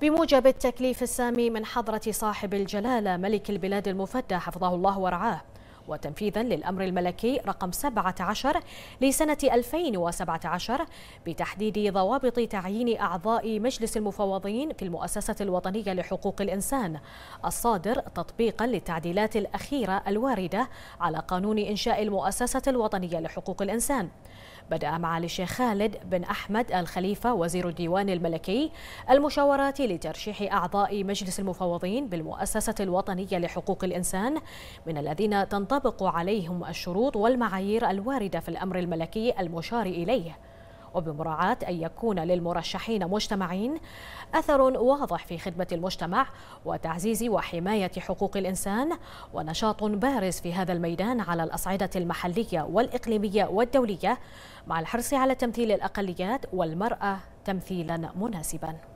بموجب التكليف السامي من حضرة صاحب الجلالة ملك البلاد المفدى حفظه الله ورعاه وتنفيذا للأمر الملكي رقم 17 لسنة 2017 بتحديد ضوابط تعيين أعضاء مجلس المفوضين في المؤسسة الوطنية لحقوق الإنسان الصادر تطبيقا للتعديلات الأخيرة الواردة على قانون إنشاء المؤسسة الوطنية لحقوق الإنسان بدأ معالي الشيخ خالد بن أحمد الخليفة وزير الديوان الملكي المشاورات لترشيح أعضاء مجلس المفوضين بالمؤسسة الوطنية لحقوق الإنسان من الذين تنطلق تنطبق عليهم الشروط والمعايير الواردة في الأمر الملكي المشار إليه وبمراعاة أن يكون للمرشحين مجتمعين أثر واضح في خدمة المجتمع وتعزيز وحماية حقوق الإنسان ونشاط بارز في هذا الميدان على الأصعدة المحلية والإقليمية والدولية مع الحرص على تمثيل الأقليات والمرأة تمثيلا مناسبا